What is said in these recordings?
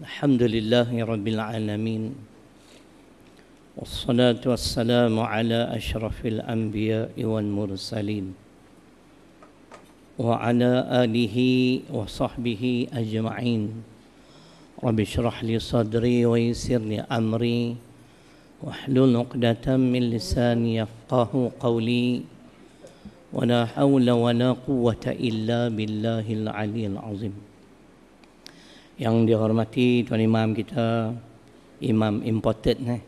الحمد لله رب العالمين والصلاة والسلام على أشرف الأنبياء والمرسلين وعلى آله وصحبه أجمعين رب اشرح لي صدري ويسر لي أمري واحلل عقدة من لساني يفقه قولي ولا حول ولا قوة إلا بالله العلي العظيم yang dihormati tuan imam kita imam imported ni eh.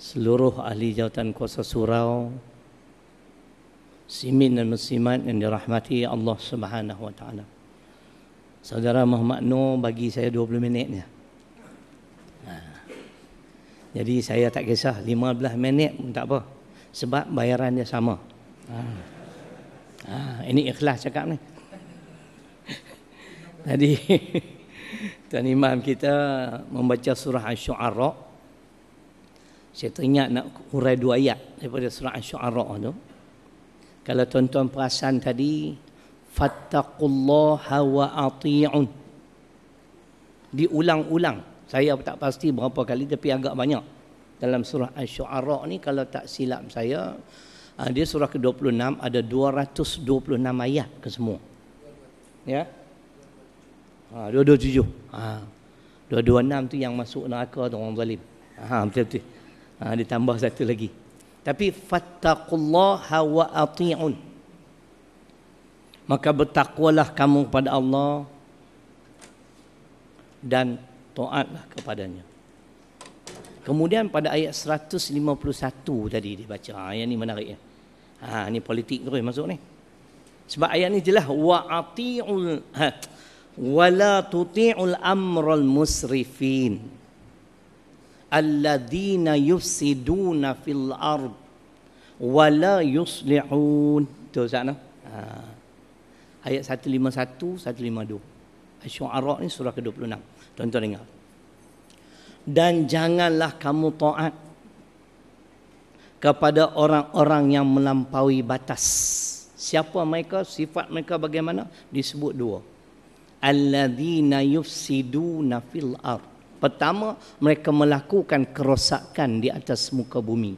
seluruh ahli jawatan kuasa surau simin dan muslimat yang dirahmati Allah Subhanahu wa taala saudara Muhammad Nur bagi saya 20 minit ni ha. jadi saya tak kisah 15 minit pun tak apa sebab bayaran dia sama ha. Ha, ini ikhlas cakap ni Tadi Tuan Imam kita membaca surah Asy-Syu'ara. Saya teringat nak hurai dua ayat daripada surah Asy-Syu'ara tu. Kalau tuan-tuan perasan tadi, fattaqullaha wa ati'un. Diulang-ulang. Saya tak pasti berapa kali tapi agak banyak. Dalam surah Asy-Syu'ara ni kalau tak silap saya, ah, dia surah ke-26 ada 226 ayat ke semua. Ya. Yeah? Ha, dua dua Ha. Dua tu yang masuk neraka tu orang zalim. Ha, betul betul. Ha, ditambah satu lagi. Tapi fattaqullah wa ati'un. Maka bertakwalah kamu kepada Allah dan taatlah kepadanya. Kemudian pada ayat 151 tadi dibaca. Ha, yang ni menarik. Ya. Ha, ni politik terus masuk ni. Sebab ayat ni jelas. Wa atiul. Ha, wala tuti'ul amral musrifin alladhina yufsiduna fil ard wala yuslihun tu sana ha. ayat 151 152 asy-syu'ara ni surah ke-26 tuan-tuan dengar dan janganlah kamu taat kepada orang-orang yang melampaui batas siapa mereka sifat mereka bagaimana disebut dua alladhina yufsiduna fil ard pertama mereka melakukan kerosakan di atas muka bumi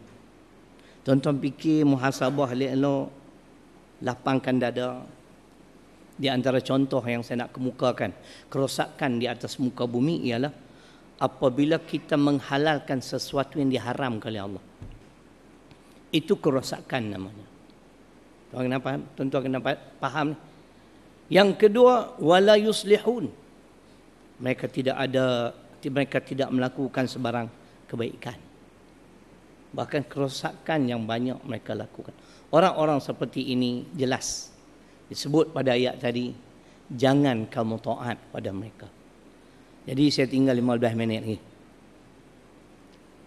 tuan-tuan fikir muhasabah elok-elok lapangkan dada di antara contoh yang saya nak kemukakan kerosakan di atas muka bumi ialah apabila kita menghalalkan sesuatu yang diharam oleh Allah itu kerosakan namanya tuan-tuan kenapa tuan-tuan kenapa faham ni? Yang kedua wala yuslihun. Mereka tidak ada mereka tidak melakukan sebarang kebaikan. Bahkan kerosakan yang banyak mereka lakukan. Orang-orang seperti ini jelas disebut pada ayat tadi jangan kamu taat pada mereka. Jadi saya tinggal 15 minit lagi.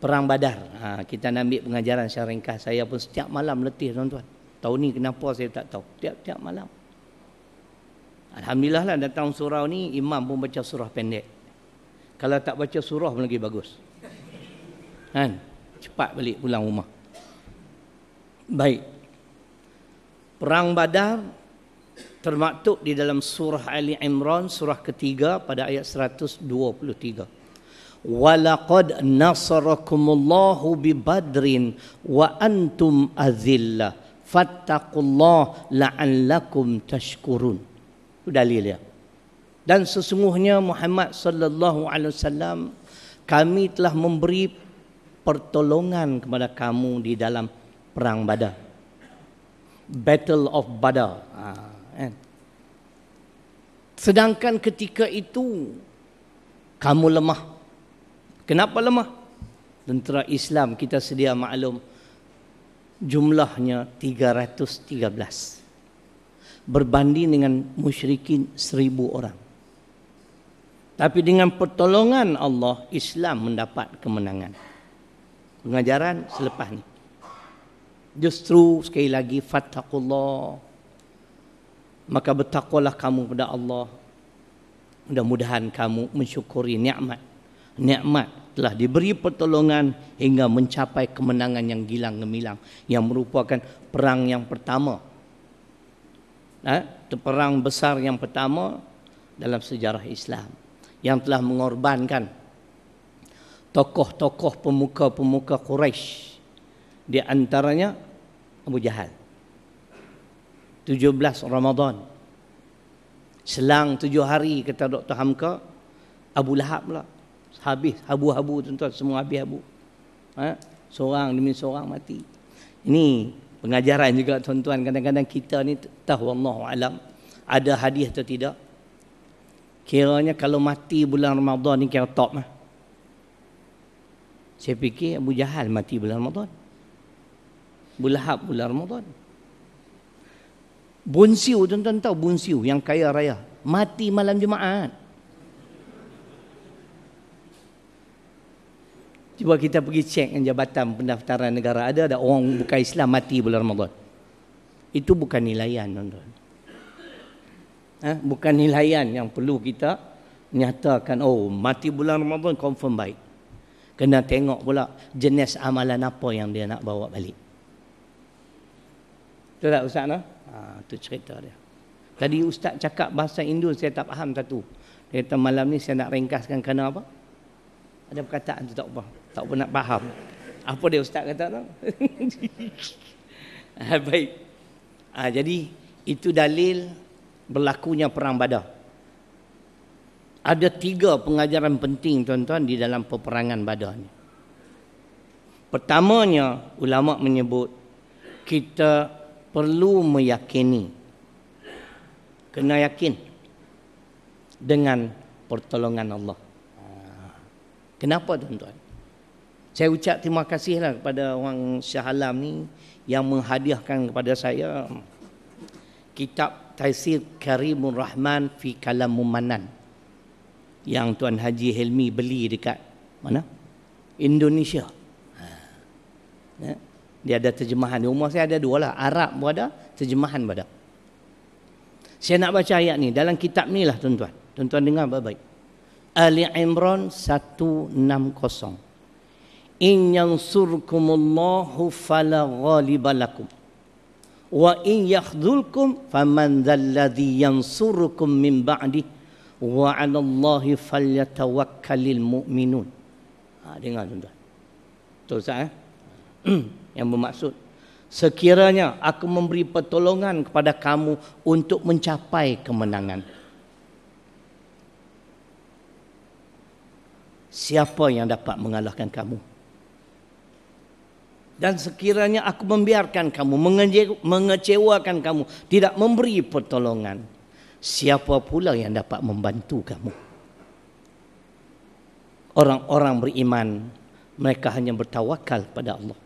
Perang Badar. Ha, kita nak ambil pengajaran secara ringkas. Saya pun setiap malam letih tuan-tuan. Tahun ni kenapa saya tak tahu. Tiap-tiap malam. Alhamdulillah lah datang surau ni imam pun baca surah pendek. Kalau tak baca surah pun lagi bagus. Kan? Cepat balik pulang rumah. Baik. Perang Badar termaktub di dalam surah Ali Imran surah ketiga pada ayat 123. Walaqad nasarakumullahu bi Badrin wa antum azillah. Fattaqullah la'allakum tashkurun. Itu dalil dia. Dan sesungguhnya Muhammad sallallahu alaihi wasallam kami telah memberi pertolongan kepada kamu di dalam perang Badar. Battle of Badar. Ha, kan? Sedangkan ketika itu kamu lemah. Kenapa lemah? Tentera Islam kita sedia maklum jumlahnya 313 berbanding dengan musyrikin seribu orang. Tapi dengan pertolongan Allah, Islam mendapat kemenangan. Pengajaran selepas ni, Justru sekali lagi, fattakullah. Maka bertakwalah kamu kepada Allah. Mudah-mudahan kamu mensyukuri nikmat. Nikmat telah diberi pertolongan hingga mencapai kemenangan yang gilang gemilang yang merupakan perang yang pertama ha, perang besar yang pertama dalam sejarah Islam yang telah mengorbankan tokoh-tokoh pemuka-pemuka Quraisy di antaranya Abu Jahal 17 Ramadan selang tujuh hari kata Dr. Hamka Abu Lahab lah habis habu-habu tuan-tuan semua habis habu ha? seorang demi seorang mati ini pengajaran juga tuan-tuan kadang-kadang kita ni tahu Allah alam ada hadiah atau tidak kiranya kalau mati bulan Ramadan ni kira top lah saya fikir Abu Jahal mati bulan Ramadan bulan hab bulan Ramadan Bunsiu tuan-tuan tahu Bunsiu yang kaya raya mati malam Jumaat Cuba kita pergi cek dengan jabatan pendaftaran negara ada ada orang bukan Islam mati bulan Ramadan. Itu bukan nilaian tuan-tuan. Ha? bukan nilaian yang perlu kita nyatakan oh mati bulan Ramadan confirm baik. Kena tengok pula jenis amalan apa yang dia nak bawa balik. Betul tak Ustaz nak? Ha, itu cerita dia. Tadi Ustaz cakap bahasa Hindu saya tak faham satu. Dia kata malam ni saya nak ringkaskan kerana apa? Ada perkataan tu tak faham. Tak pernah faham. Apa dia ustaz kata tu? Ah, baik. Ha, jadi itu dalil berlakunya perang badar. Ada tiga pengajaran penting tuan-tuan di dalam peperangan badar ni. Pertamanya ulama menyebut kita perlu meyakini kena yakin dengan pertolongan Allah. Kenapa tuan-tuan? Saya ucap terima kasihlah kepada orang Syah Alam ni yang menghadiahkan kepada saya kitab Taisir Karimun Rahman fi Kalam Mumanan yang Tuan Haji Helmi beli dekat mana? Indonesia. Ha. Ya. Dia ada terjemahan. Di rumah saya ada dua lah. Arab pun ada, terjemahan pun ada. Saya nak baca ayat ni. Dalam kitab ni lah tuan-tuan. Tuan-tuan dengar baik-baik. Ali Imran 160 in Allah, fala ghalibalakum wa in yakhdhulkum faman dhalladhi surkum min ba'di wa 'alallahi falyatawakkalul mu'minun ha dengar tu? tuan terus eh yang bermaksud sekiranya aku memberi pertolongan kepada kamu untuk mencapai kemenangan siapa yang dapat mengalahkan kamu dan sekiranya aku membiarkan kamu mengecewakan kamu tidak memberi pertolongan siapa pula yang dapat membantu kamu orang-orang beriman mereka hanya bertawakal pada Allah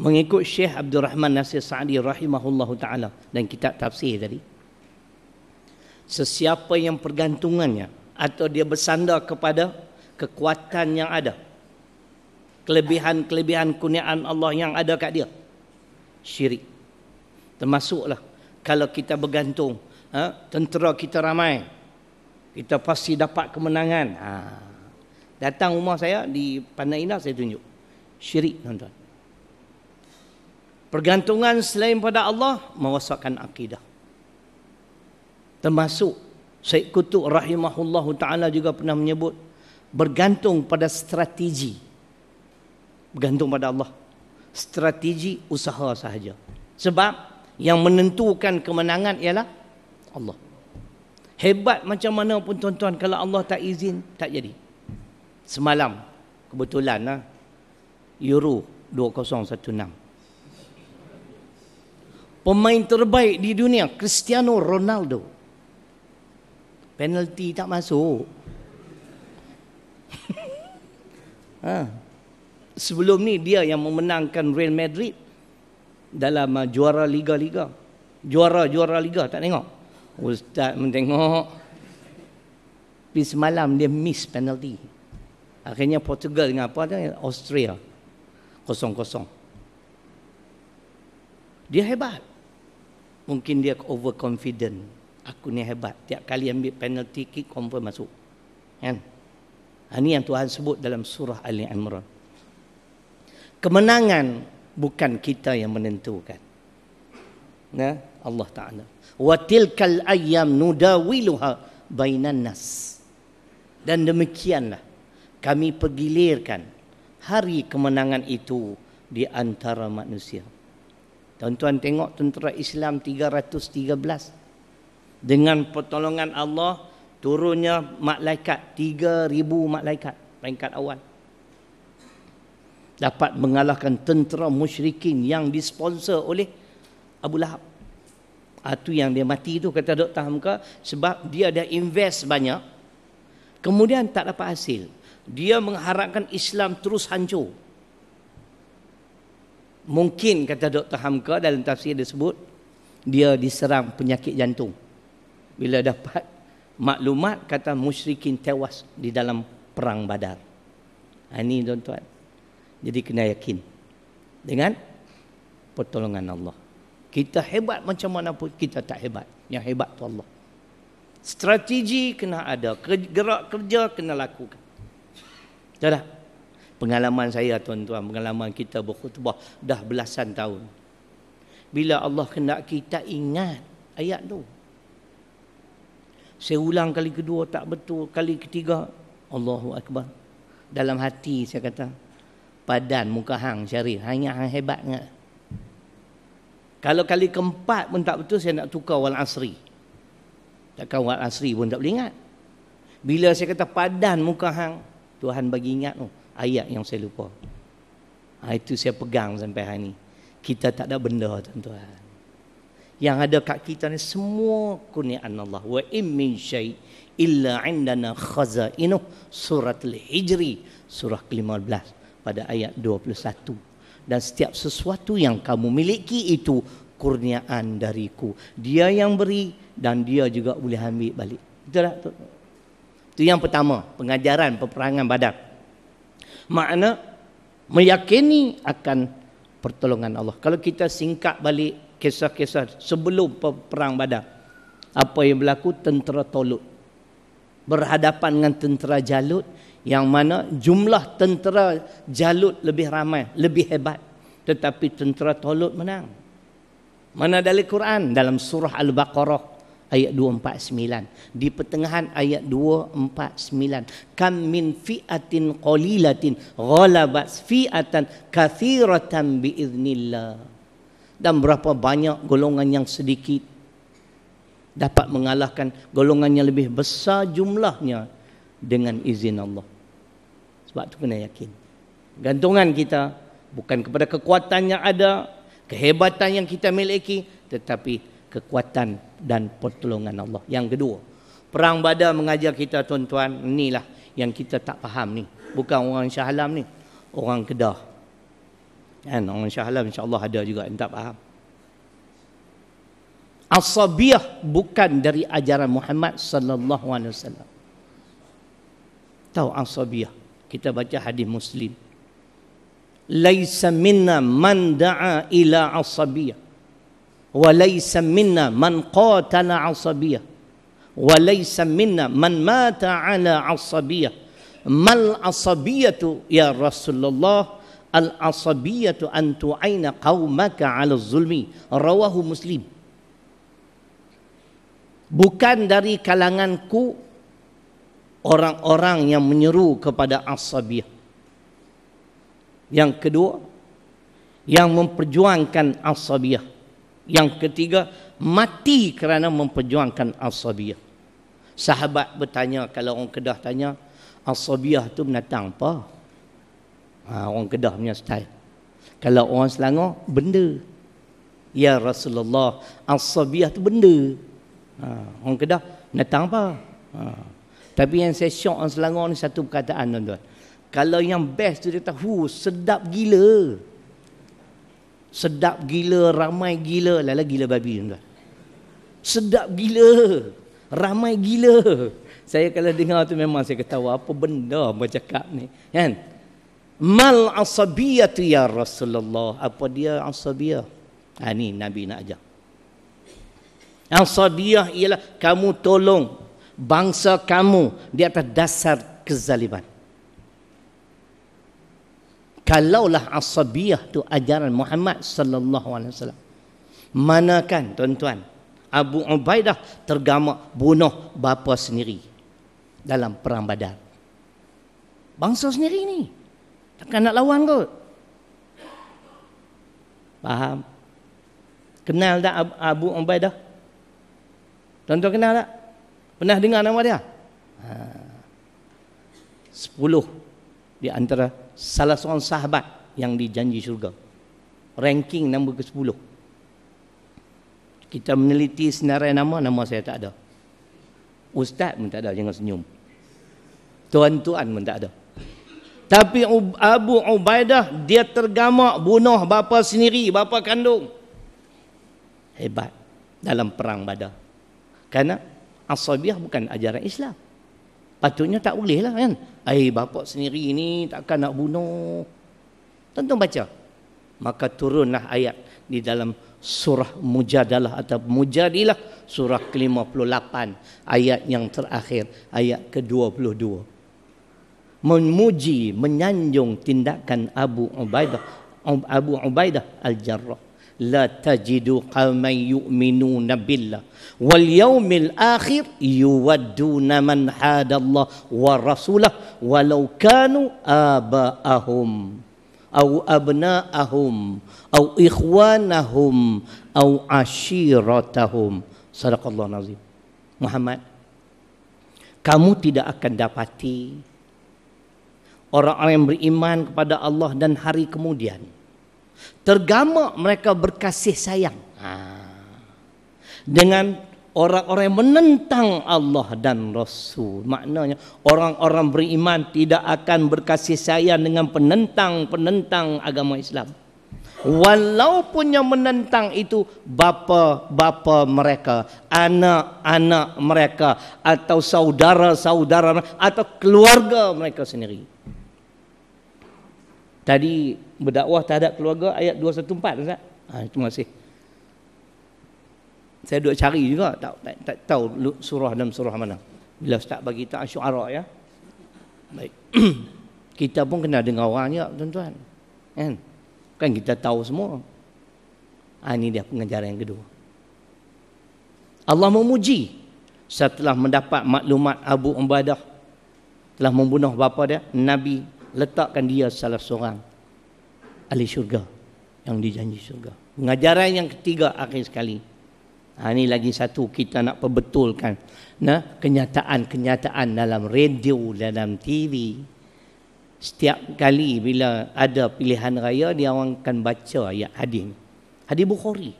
mengikut Syekh Abdul Rahman Nasir Sa'di rahimahullahu taala dan kitab tafsir tadi sesiapa yang pergantungannya atau dia bersandar kepada kekuatan yang ada kelebihan-kelebihan kuniaan Allah yang ada kat dia syirik termasuklah kalau kita bergantung ha, tentera kita ramai kita pasti dapat kemenangan ha. datang rumah saya di Pandai Indah saya tunjuk syirik tuan-tuan pergantungan selain pada Allah merosakkan akidah termasuk Syekh Kutub rahimahullahu taala juga pernah menyebut bergantung pada strategi bergantung pada Allah strategi usaha sahaja sebab yang menentukan kemenangan ialah Allah hebat macam mana pun tuan-tuan kalau Allah tak izin tak jadi semalam kebetulan lah Euro 2016 pemain terbaik di dunia Cristiano Ronaldo penalti tak masuk ha sebelum ni dia yang memenangkan Real Madrid dalam uh, juara liga-liga. Juara-juara liga tak tengok. Ustaz menengok. Tapi semalam dia miss penalty. Akhirnya Portugal dengan apa tu? Austria. Kosong-kosong. Dia hebat. Mungkin dia overconfident. Aku ni hebat. Tiap kali ambil penalty kick, confirm masuk. Kan? Ini ha, yang Tuhan sebut dalam surah Ali Imran kemenangan bukan kita yang menentukan. Ya, Allah Taala. Wa tilkal ayyam nudawiluha bainan nas. Dan demikianlah kami pergilirkan hari kemenangan itu di antara manusia. Tuan-tuan tengok tentera Islam 313 dengan pertolongan Allah turunnya malaikat 3000 malaikat peringkat awal dapat mengalahkan tentera musyrikin yang disponsor oleh Abu Lahab. Itu ah, yang dia mati itu kata Dr. Hamka sebab dia dah invest banyak. Kemudian tak dapat hasil. Dia mengharapkan Islam terus hancur. Mungkin kata Dr. Hamka dalam tafsir dia sebut dia diserang penyakit jantung. Bila dapat maklumat kata musyrikin tewas di dalam perang badar. Ini ah, tuan-tuan. Jadi kena yakin dengan pertolongan Allah. Kita hebat macam mana pun kita tak hebat. Yang hebat tu Allah. Strategi kena ada, gerak kerja kena lakukan. Betul tak? Pengalaman saya tuan-tuan, pengalaman kita berkhutbah dah belasan tahun. Bila Allah kena kita ingat ayat tu. Saya ulang kali kedua tak betul, kali ketiga Allahu Akbar. Dalam hati saya kata, padan muka hang syarif hanya hang hebat ingat kalau kali keempat pun tak betul saya nak tukar wal asri takkan wal asri pun tak boleh ingat bila saya kata padan muka hang Tuhan bagi ingat tu ayat yang saya lupa ha, itu saya pegang sampai hari ni kita tak ada benda tuan-tuan yang ada kat kita ni semua kurniaan Allah wa in min syai illa indana khazainu surat al-hijri surah ke-15 pada ayat 21 dan setiap sesuatu yang kamu miliki itu kurniaan dariku dia yang beri dan dia juga boleh ambil balik betul tak itu yang pertama pengajaran peperangan badar makna meyakini akan pertolongan Allah kalau kita singkat balik kisah-kisah sebelum perang badar apa yang berlaku tentera tolut berhadapan dengan tentera Jalut yang mana jumlah tentera Jalut lebih ramai, lebih hebat. Tetapi tentera Tolut menang. Mana dalam Quran? Dalam surah Al-Baqarah ayat 249. Di pertengahan ayat 249. Kam min fi'atin qalilatin ghalabat fi'atan kathiratan bi'idhnillah. Dan berapa banyak golongan yang sedikit dapat mengalahkan golongan yang lebih besar jumlahnya dengan izin Allah. Sebab tu kena yakin. Gantungan kita bukan kepada kekuatan yang ada, kehebatan yang kita miliki, tetapi kekuatan dan pertolongan Allah. Yang kedua, perang badar mengajar kita tuan-tuan, inilah yang kita tak faham ni. Bukan orang Syahalam ni, orang Kedah. Kan orang Syahalam insya-Allah ada juga yang tak faham asabiah bukan dari ajaran Muhammad sallallahu alaihi wasallam. Tahu asabiah? Kita baca hadis Muslim. Laisa minna man da'a ila asabiah wa laisa minna man qatala asabiah wa laisa minna man mata ala asabiah. Mal asabiyatu ya Rasulullah al asabiyatu an tu'ayna qaumaka ala zulmi rawahu muslim bukan dari kalanganku orang-orang yang menyeru kepada asabiyah. Yang kedua, yang memperjuangkan asabiyah. Yang ketiga, mati kerana memperjuangkan asabiyah. Sahabat bertanya, kalau orang Kedah tanya, asabiyah tu menatang apa? Ha, orang Kedah punya style. Kalau orang Selangor, benda. Ya Rasulullah, asabiyah tu benda. Ha, orang Kedah datang apa? Ha. Tapi yang saya syok orang Selangor ni satu perkataan tuan-tuan. Kalau yang best tu dia kata, hu, sedap gila. Sedap gila, ramai gila. Lala gila babi tuan-tuan. Sedap gila. Ramai gila. Saya kalau dengar tu memang saya ketawa. Apa benda apa cakap ni? Kan? Mal asabiyatu ya Rasulullah. Apa dia asabiyah? Ha, ni Nabi nak ajar. Yang sadiah ialah kamu tolong bangsa kamu di atas dasar kezaliman. Kalaulah asabiyah tu ajaran Muhammad sallallahu alaihi wasallam. Manakan tuan-tuan, Abu Ubaidah tergamak bunuh bapa sendiri dalam perang Badar. Bangsa sendiri ni takkan nak lawan kot. Faham? Kenal tak Abu Ubaidah? Tuan-tuan kenal tak? Pernah dengar nama dia? Ha. Sepuluh di antara salah seorang sahabat yang dijanji syurga. Ranking nombor ke sepuluh. Kita meneliti senarai nama, nama saya tak ada. Ustaz pun tak ada, jangan senyum. Tuan-tuan pun tak ada. Tapi Abu Ubaidah, dia tergamak bunuh bapa sendiri, bapa kandung. Hebat dalam perang badar. Karena asabiah bukan ajaran Islam. Patutnya tak boleh lah kan. Eh bapak sendiri ni takkan nak bunuh. Tentu baca. Maka turunlah ayat di dalam surah Mujadalah atau Mujadilah surah ke-58 ayat yang terakhir ayat ke-22 memuji menyanjung tindakan Abu Ubaidah Abu Ubaidah Al-Jarrah la tajidu qauman yu'minuna billah wal yawmil akhir yuwadduna man hada Allah wa rasulahu walau kanu aba'ahum aw abna'ahum aw ikhwanahum aw ashiratahum sadaqallahu nazim Muhammad kamu tidak akan dapati orang-orang yang beriman kepada Allah dan hari kemudian Tergamak mereka berkasih sayang ha. Dengan orang-orang yang menentang Allah dan Rasul Maknanya orang-orang beriman tidak akan berkasih sayang dengan penentang-penentang agama Islam Walaupun yang menentang itu bapa-bapa mereka, anak-anak mereka atau saudara-saudara atau keluarga mereka sendiri. Tadi berdakwah terhadap keluarga ayat 214 Ustaz. Ah ha, itu masih. Saya duk cari juga tak tak, tak tahu surah dalam surah mana. Bila Ustaz bagi tak asyuara ya. Baik. kita pun kena dengar orang juga tuan-tuan. Kan? Kan kita tahu semua. Ha, ini dia pengajaran yang kedua. Allah memuji setelah mendapat maklumat Abu Ubadah telah membunuh bapa dia Nabi letakkan dia salah seorang ahli syurga yang dijanji syurga. Pengajaran yang ketiga akhir sekali. Ha, ini lagi satu kita nak perbetulkan. Nah, kenyataan-kenyataan dalam radio, dalam TV. Setiap kali bila ada pilihan raya, dia orang akan baca ayat hadis ni. Hadis Bukhari.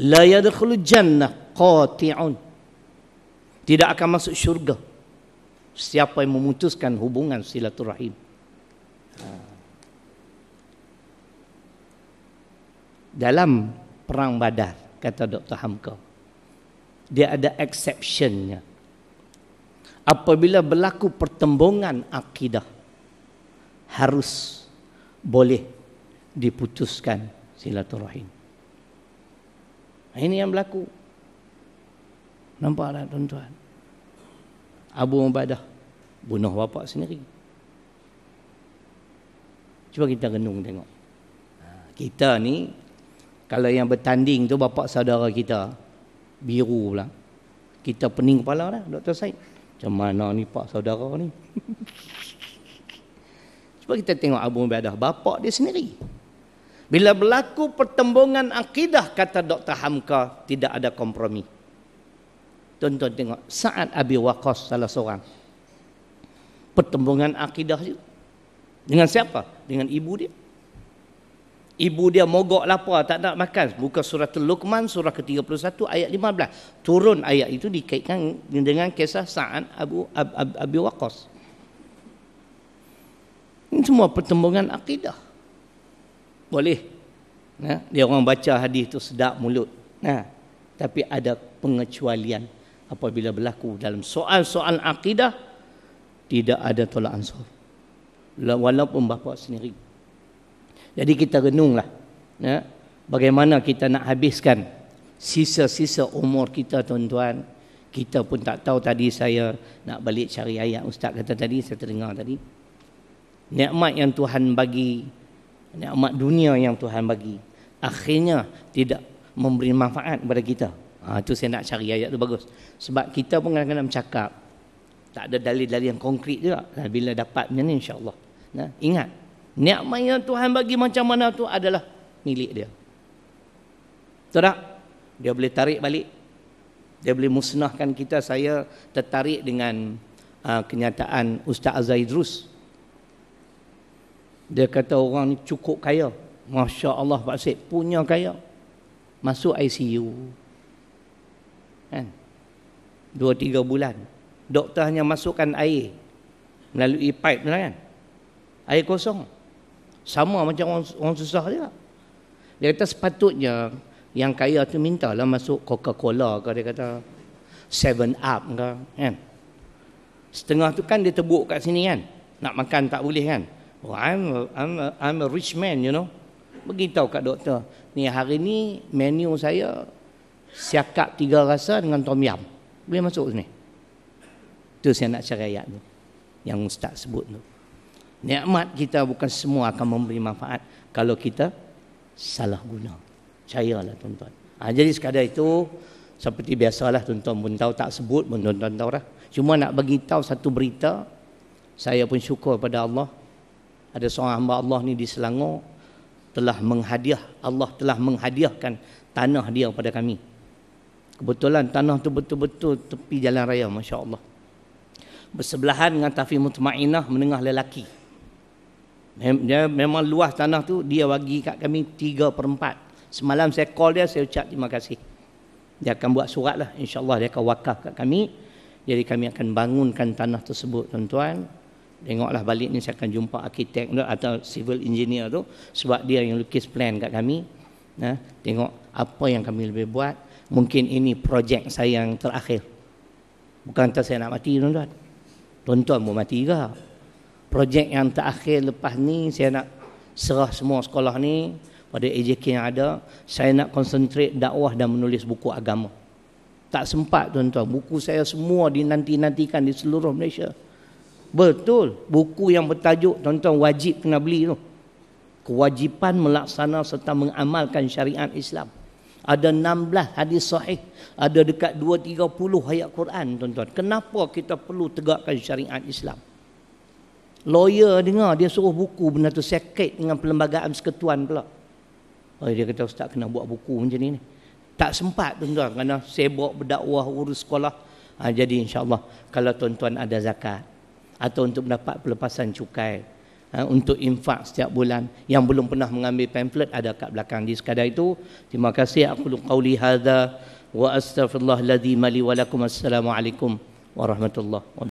La yadkhulu jannah qati'un. Tidak akan masuk syurga siapa yang memutuskan hubungan silaturahim. Ha. Dalam perang Badar kata Dr. Hamka dia ada exceptionnya. Apabila berlaku pertembungan akidah harus boleh diputuskan silaturahim. Ini yang berlaku. Nampaklah tuan-tuan. Abu Ubadah bunuh bapak sendiri. Cuba kita renung tengok. Ha, kita ni kalau yang bertanding tu bapak saudara kita biru pula. Kita pening kepala dah Dr. Said. Macam mana ni pak saudara ni? Cuba kita tengok Abu Ubadah bapak dia sendiri. Bila berlaku pertembungan akidah kata Dr. Hamka tidak ada kompromi. Tuan-tuan tengok saat Abi Waqas salah seorang Pertembungan akidah dia Dengan siapa? Dengan ibu dia Ibu dia mogok lapar tak nak makan Buka surah Luqman surah ke-31 ayat 15 Turun ayat itu dikaitkan dengan kisah Sa'ad Abu, Ab, Ab, Abi Waqas Ini semua pertembungan akidah Boleh ya? Dia orang baca hadis itu sedap mulut Nah, Tapi ada pengecualian apabila berlaku dalam soal-soal akidah tidak ada tolak ansur walaupun bapa sendiri jadi kita renunglah ya bagaimana kita nak habiskan sisa-sisa umur kita tuan-tuan kita pun tak tahu tadi saya nak balik cari ayat ustaz kata tadi saya terdengar tadi nikmat yang Tuhan bagi nikmat dunia yang Tuhan bagi akhirnya tidak memberi manfaat kepada kita itu ha, saya nak cari ayat tu bagus. Sebab kita pun kadang-kadang cakap tak ada dalil-dalil yang konkret juga. Nah, ha, bila dapat macam ni insya-Allah. Nah, ha, ingat nikmat yang Tuhan bagi macam mana tu adalah milik dia. Betul tak? Dia boleh tarik balik. Dia boleh musnahkan kita. Saya tertarik dengan uh, kenyataan Ustaz Azhar Idrus. Dia kata orang ni cukup kaya. Masya Allah Pak Syed punya kaya. Masuk ICU kan? Dua tiga bulan Doktor hanya masukkan air Melalui pipe kan? Air kosong Sama macam orang, orang susah je Dia kata sepatutnya Yang kaya tu minta lah masuk Coca-Cola ke Dia kata Seven up ke kan? Setengah tu kan dia tebuk kat sini kan Nak makan tak boleh kan oh, I'm, a, I'm, a, I'm a rich man you know Beritahu kat doktor Ni hari ni menu saya siakap tiga rasa dengan tom yam. Boleh masuk sini. Itu saya nak cari ayat tu. Yang ustaz sebut tu. Nikmat kita bukan semua akan memberi manfaat kalau kita salah guna. Percayalah tuan-tuan. Ha, jadi sekadar itu seperti biasalah tuan-tuan pun tahu tak sebut pun tuan-tuan tahu lah. Cuma nak bagi tahu satu berita saya pun syukur kepada Allah. Ada seorang hamba Allah ni di Selangor telah menghadiah Allah telah menghadiahkan tanah dia kepada kami Kebetulan tanah tu betul-betul tepi jalan raya, masya-Allah. Bersebelahan dengan Tafi Mutmainah menengah lelaki. Dia memang luas tanah tu dia bagi kat kami 3/4. Semalam saya call dia, saya ucap terima kasih. Dia akan buat surat lah, insya-Allah dia akan wakaf kat kami. Jadi kami akan bangunkan tanah tersebut, tuan-tuan. Tengoklah balik ni saya akan jumpa arkitek atau civil engineer tu sebab dia yang lukis plan kat kami. Nah, tengok apa yang kami lebih buat mungkin ini projek saya yang terakhir. Bukan tak saya nak mati tuan-tuan. Tuan-tuan mau mati ke? Projek yang terakhir lepas ni saya nak serah semua sekolah ni pada AJK yang ada. Saya nak konsentrate dakwah dan menulis buku agama. Tak sempat tuan-tuan. Buku saya semua dinanti-nantikan di seluruh Malaysia. Betul. Buku yang bertajuk tuan-tuan wajib kena beli tu. Kewajipan melaksana serta mengamalkan syariat Islam. Ada 16 hadis sahih. Ada dekat 2-30 ayat Quran tuan-tuan. Kenapa kita perlu tegakkan syariat Islam? Lawyer dengar dia suruh buku benda tu sakit dengan perlembagaan seketuan pula. Oh, dia kata ustaz kena buat buku macam ni. Tak sempat tuan-tuan kerana sibuk berdakwah urus sekolah. Ha, jadi insyaAllah kalau tuan-tuan ada zakat atau untuk mendapat pelepasan cukai. Ha, untuk infak setiap bulan yang belum pernah mengambil pamflet ada kat belakang di sekadar itu terima kasih aku lu qauli hadza wa astaghfirullah ladzi mali wa lakum assalamu alaikum warahmatullahi